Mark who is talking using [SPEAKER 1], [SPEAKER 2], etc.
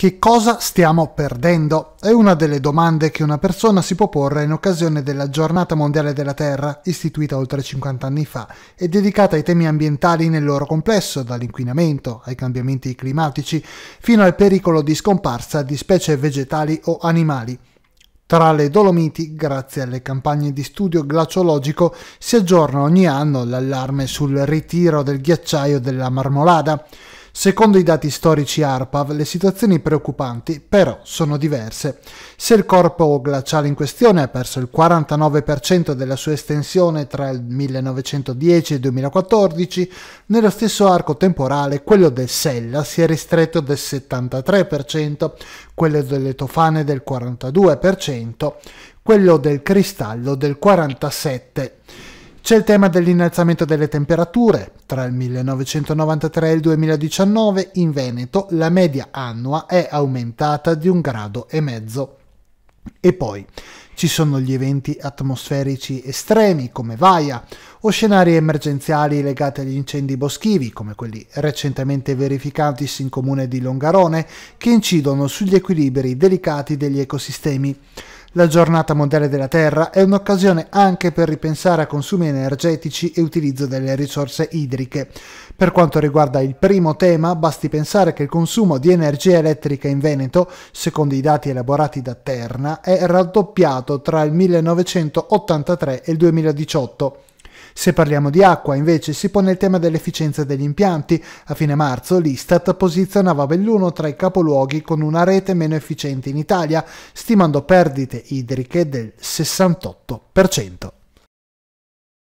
[SPEAKER 1] Che cosa stiamo perdendo? È una delle domande che una persona si può porre in occasione della Giornata Mondiale della Terra, istituita oltre 50 anni fa, e dedicata ai temi ambientali nel loro complesso, dall'inquinamento ai cambiamenti climatici, fino al pericolo di scomparsa di specie vegetali o animali. Tra le Dolomiti, grazie alle campagne di studio glaciologico, si aggiorna ogni anno l'allarme sul ritiro del ghiacciaio della Marmolada. Secondo i dati storici ARPAV, le situazioni preoccupanti però sono diverse. Se il corpo glaciale in questione ha perso il 49% della sua estensione tra il 1910 e il 2014, nello stesso arco temporale quello del Sella si è ristretto del 73%, quello delle Tofane del 42%, quello del Cristallo del 47%. C'è il tema dell'innalzamento delle temperature. Tra il 1993 e il 2019 in Veneto la media annua è aumentata di un grado e mezzo. E poi ci sono gli eventi atmosferici estremi come Vaia o scenari emergenziali legati agli incendi boschivi come quelli recentemente verificatisi in comune di Longarone che incidono sugli equilibri delicati degli ecosistemi. La giornata mondiale della Terra è un'occasione anche per ripensare a consumi energetici e utilizzo delle risorse idriche. Per quanto riguarda il primo tema, basti pensare che il consumo di energia elettrica in Veneto, secondo i dati elaborati da Terna, è raddoppiato tra il 1983 e il 2018. Se parliamo di acqua, invece, si pone il tema dell'efficienza degli impianti. A fine marzo l'Istat posizionava Belluno tra i capoluoghi con una rete meno efficiente in Italia, stimando perdite idriche del 68%.